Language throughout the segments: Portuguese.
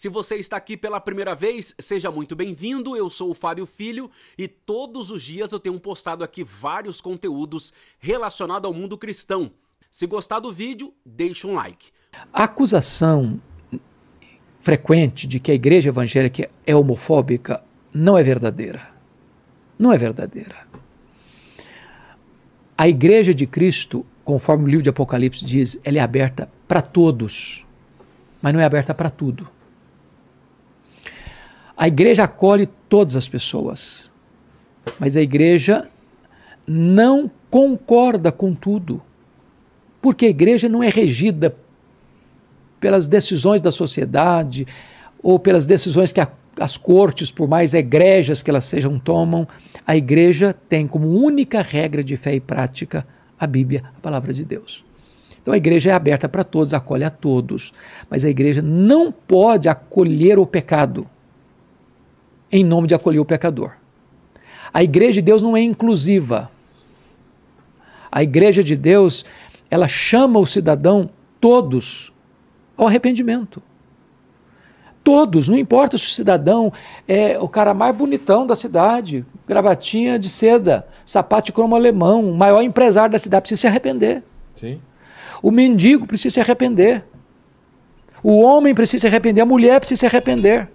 Se você está aqui pela primeira vez, seja muito bem-vindo. Eu sou o Fábio Filho e todos os dias eu tenho postado aqui vários conteúdos relacionados ao mundo cristão. Se gostar do vídeo, deixe um like. A acusação frequente de que a igreja evangélica é homofóbica não é verdadeira. Não é verdadeira. A igreja de Cristo, conforme o livro de Apocalipse diz, ela é aberta para todos, mas não é aberta para tudo. A igreja acolhe todas as pessoas, mas a igreja não concorda com tudo, porque a igreja não é regida pelas decisões da sociedade ou pelas decisões que a, as cortes, por mais egrégias que elas sejam, tomam. A igreja tem como única regra de fé e prática a Bíblia, a palavra de Deus. Então a igreja é aberta para todos, acolhe a todos, mas a igreja não pode acolher o pecado em nome de acolher o pecador. A igreja de Deus não é inclusiva. A igreja de Deus, ela chama o cidadão, todos, ao arrependimento. Todos, não importa se o cidadão é o cara mais bonitão da cidade, gravatinha de seda, sapato de cromo alemão, o maior empresário da cidade, precisa se arrepender. Sim. O mendigo precisa se arrepender. O homem precisa se arrepender, a mulher precisa se arrepender.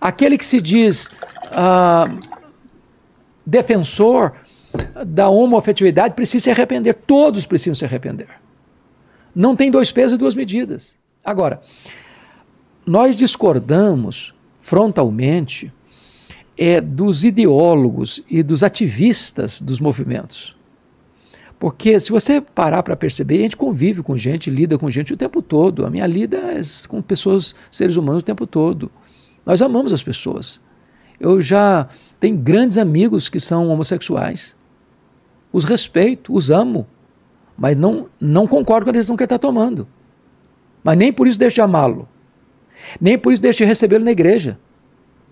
Aquele que se diz ah, defensor da homoafetividade precisa se arrepender. Todos precisam se arrepender. Não tem dois pesos e duas medidas. Agora, nós discordamos frontalmente é dos ideólogos e dos ativistas dos movimentos. Porque se você parar para perceber, a gente convive com gente, lida com gente o tempo todo. A minha lida é com pessoas, seres humanos o tempo todo. Nós amamos as pessoas. Eu já tenho grandes amigos que são homossexuais. Os respeito, os amo, mas não, não concordo com a decisão que ele está tomando. Mas nem por isso deixo de amá-lo. Nem por isso deixo de recebê-lo na igreja.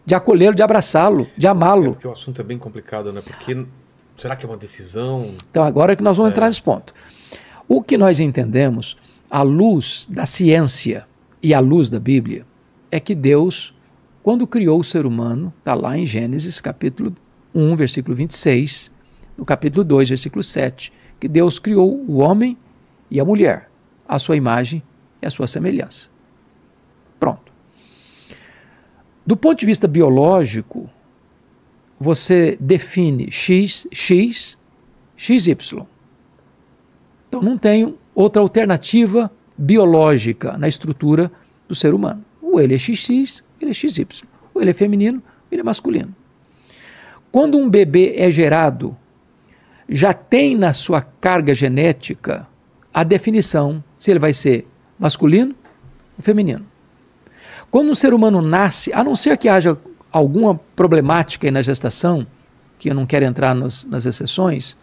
De acolhê-lo, de abraçá-lo, de amá-lo. É porque o assunto é bem complicado, né? Porque será que é uma decisão? Então, agora é que nós vamos é. entrar nesse ponto. O que nós entendemos, à luz da ciência e à luz da Bíblia, é que Deus quando criou o ser humano, está lá em Gênesis capítulo 1, versículo 26, no capítulo 2, versículo 7, que Deus criou o homem e a mulher, à sua imagem e à sua semelhança. Pronto. Do ponto de vista biológico, você define x, x, xy. Então não tem outra alternativa biológica na estrutura do ser humano. Ou ele é xx é XY. Ou ele é feminino, ou ele é masculino. Quando um bebê é gerado, já tem na sua carga genética a definição se ele vai ser masculino ou feminino. Quando um ser humano nasce, a não ser que haja alguma problemática aí na gestação, que eu não quero entrar nas, nas exceções,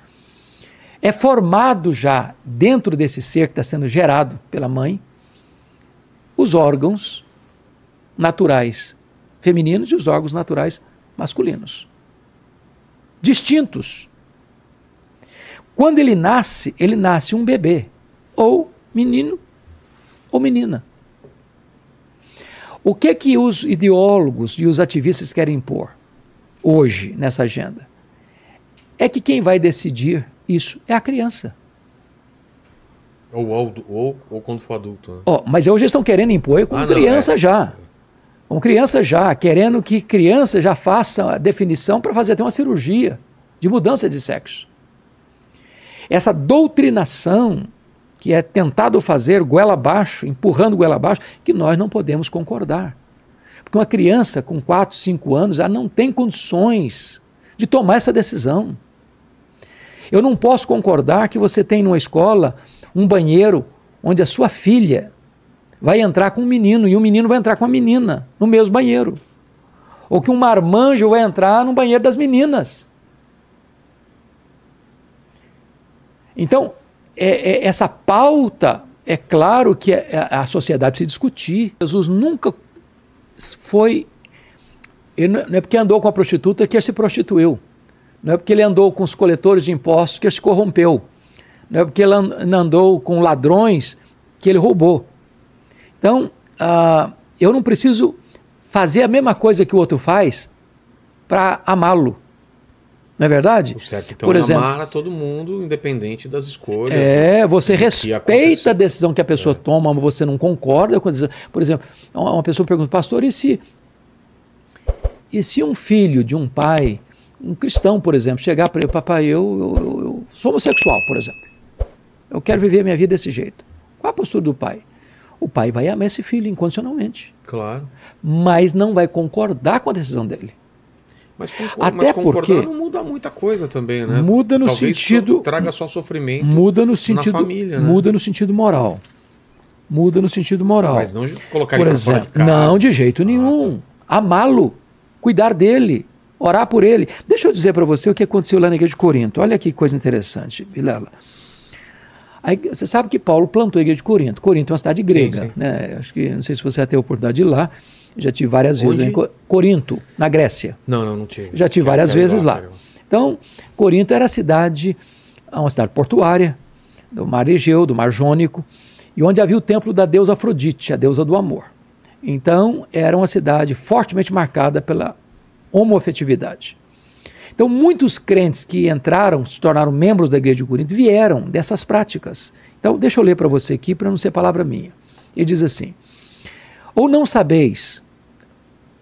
é formado já dentro desse ser que está sendo gerado pela mãe os órgãos naturais femininos e os órgãos naturais masculinos. Distintos. Quando ele nasce, ele nasce um bebê, ou menino ou menina. O que que os ideólogos e os ativistas querem impor hoje nessa agenda? É que quem vai decidir isso é a criança. Ou, ou, ou, ou quando for adulto. Né? Oh, mas hoje estão querendo impor é com ah, criança não, é. já. É. Com criança já, querendo que criança já faça a definição para fazer até uma cirurgia de mudança de sexo. Essa doutrinação que é tentado fazer goela abaixo, empurrando goela abaixo, que nós não podemos concordar. Porque uma criança com 4, 5 anos já não tem condições de tomar essa decisão. Eu não posso concordar que você tem numa escola um banheiro onde a sua filha vai entrar com um menino e o um menino vai entrar com a menina no mesmo banheiro. Ou que um marmanjo vai entrar no banheiro das meninas. Então, é, é, essa pauta, é claro que a, é, é, a sociedade precisa discutir. Jesus nunca foi. É, não é porque andou com a prostituta que ele se prostituiu. Não é porque ele andou com os coletores de impostos que ele se corrompeu. Não é porque ele andou com ladrões que ele roubou. Então, uh, eu não preciso fazer a mesma coisa que o outro faz para amá-lo. Não é verdade? O certo, então, Por é exemplo, amar a todo mundo, independente das escolhas. É, você respeita a decisão que a pessoa é. toma, mas você não concorda com a decisão. Por exemplo, uma pessoa pergunta, pastor, e se, e se um filho de um pai, um cristão, por exemplo, chegar para ele, papai, eu, eu, eu, eu sou homossexual, por exemplo. Eu quero viver a minha vida desse jeito. Qual é a postura do pai? o pai vai amar esse filho incondicionalmente. Claro. Mas não vai concordar com a decisão dele. Mas, concor Até mas porque não muda muita coisa também, né? Muda no Talvez sentido traga só sofrimento. Muda no sentido família, né? muda no sentido moral. Muda no sentido moral. Mas não colocar ele exemplo, de casa. não de jeito nenhum. Ah, tá. Amá-lo, cuidar dele, orar por ele. Deixa eu dizer para você o que aconteceu lá na igreja de Corinto. Olha que coisa interessante, Vilela. Aí, você sabe que Paulo plantou a igreja de Corinto. Corinto é uma cidade grega. Sim, sim. Né? Acho que não sei se você já teve a oportunidade de ir lá. Já tive várias Onde? vezes em Corinto, na Grécia. Não, não, não tive. Já tive várias vezes lá. Então, Corinto era a cidade, é uma cidade portuária, do mar Egeu, do mar Jônico, e onde havia o templo da deusa Afrodite, a deusa do amor. Então, era uma cidade fortemente marcada pela homofetividade. Então, muitos crentes que entraram, se tornaram membros da igreja de Corinto, vieram dessas práticas. Então, deixa eu ler para você aqui, para não ser palavra minha. Ele diz assim: Ou não sabeis,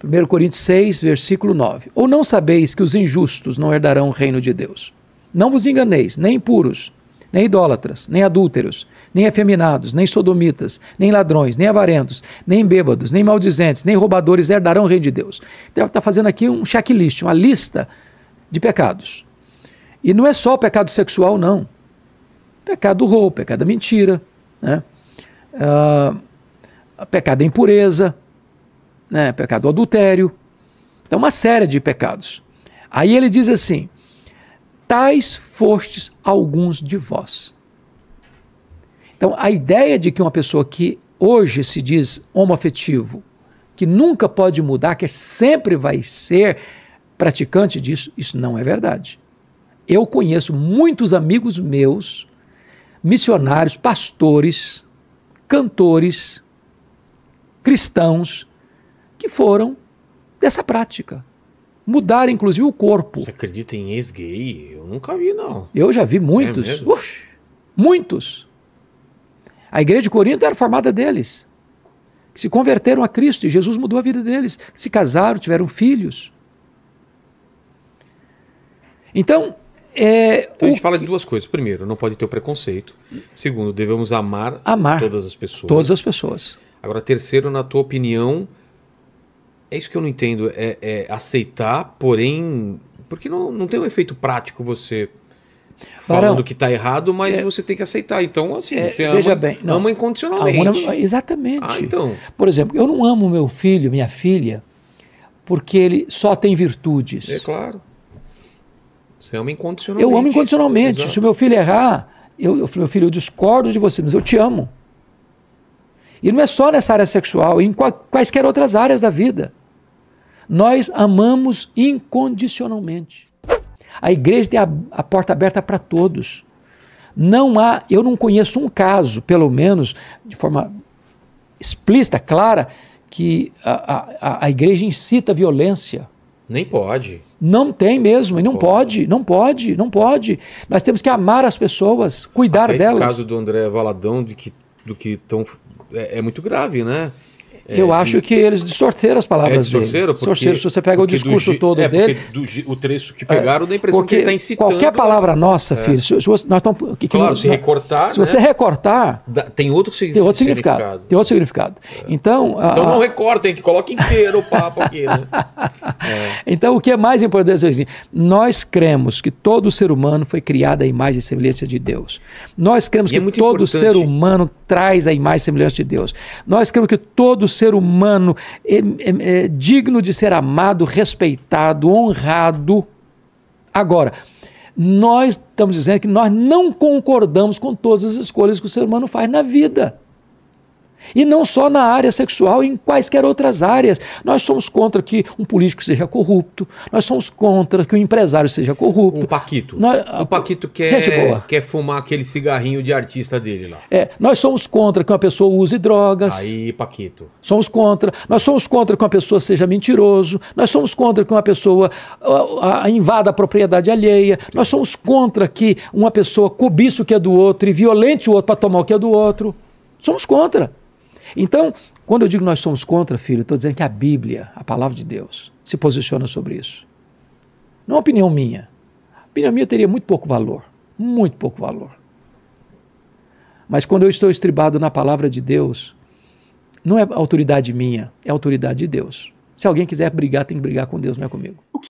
1 Coríntios 6, versículo 9: Ou não sabeis que os injustos não herdarão o reino de Deus? Não vos enganeis, nem impuros, nem idólatras, nem adúlteros, nem efeminados, nem sodomitas, nem ladrões, nem avarentos, nem bêbados, nem maldizentes, nem roubadores herdarão o reino de Deus. Então, está fazendo aqui um checklist, uma lista de pecados. E não é só pecado sexual, não. Pecado roubo, pecado da mentira, né? Ah, pecado da impureza, né? pecado do adultério. Então, uma série de pecados. Aí ele diz assim: tais fostes alguns de vós. Então, a ideia de que uma pessoa que hoje se diz homoafetivo, que nunca pode mudar, que sempre vai ser, praticante disso, isso não é verdade. Eu conheço muitos amigos meus, missionários, pastores, cantores, cristãos, que foram dessa prática. mudaram inclusive, o corpo. Você acredita em ex-gay? Eu nunca vi, não. Eu já vi muitos. É muitos. A igreja de Corinto era formada deles. Que se converteram a Cristo e Jesus mudou a vida deles. Se casaram, tiveram filhos. Então, é, então a gente fala de duas coisas. Primeiro, não pode ter o preconceito. Segundo, devemos amar, amar todas as pessoas. Todas as pessoas. Agora, terceiro, na tua opinião, é isso que eu não entendo. É, é aceitar, porém. Porque não, não tem um efeito prático você falando que está errado, mas é, você tem que aceitar. Então, assim, é, você ama, bem, não, ama incondicionalmente. exatamente. Ah, então. Por exemplo, eu não amo meu filho, minha filha, porque ele só tem virtudes. É claro. Você ama incondicionalmente. Eu amo incondicionalmente. Exato. Se o meu filho errar, eu, eu, meu filho, eu discordo de você, mas eu te amo. E não é só nessa área sexual, em quaisquer outras áreas da vida. Nós amamos incondicionalmente. A igreja tem a, a porta aberta para todos. Não há, eu não conheço um caso, pelo menos de forma explícita, clara, que a, a, a igreja incita a violência. Nem pode. Não tem mesmo, e não pode. pode. não pode, não pode. Nós temos que amar as pessoas, cuidar Até delas. Esse caso do André Valadão de que, do que tão, é, é muito grave, né? É, Eu é, acho que eles distorceram as palavras é, distorceram dele. Porque, se você pega o discurso do, todo é, dele. Do, o trecho que pegaram é, dá a impressão que ele está incitando. Qualquer palavra nossa, é. filho, se, se você, nós que, claro, que, se recortar. Se né? você recortar. Da, tem, outro tem outro significado. significado. Tem outro significado. Então. Então a, então não recortem, que coloque inteiro o papo aqui. Né? Então, o que é mais importante é assim, nós cremos que todo ser humano foi criado à imagem e semelhança de Deus. Nós cremos e que todo importante. ser humano traz a imagem e semelhança de Deus. Nós cremos que todo ser humano é, é, é, digno de ser amado, respeitado, honrado. Agora, nós estamos dizendo que nós não concordamos com todas as escolhas que o ser humano faz na vida. E não só na área sexual, em quaisquer outras áreas. Nós somos contra que um político seja corrupto, nós somos contra que um empresário seja corrupto. O Paquito. Nós, o Paquito quer, quer fumar aquele cigarrinho de artista dele lá. É, nós somos contra que uma pessoa use drogas. Aí, Paquito. Somos contra. Nós somos contra que uma pessoa seja mentiroso, nós somos contra que uma pessoa a, a, invada a propriedade alheia, Sim. nós somos contra que uma pessoa cobiça o que é do outro e violente o outro para tomar o que é do outro. Somos contra. Então, quando eu digo nós somos contra, filho, estou dizendo que a Bíblia, a palavra de Deus, se posiciona sobre isso. Não é opinião minha. A opinião minha teria muito pouco valor. Muito pouco valor. Mas quando eu estou estribado na palavra de Deus, não é autoridade minha, é autoridade de Deus. Se alguém quiser brigar, tem que brigar com Deus, não é comigo.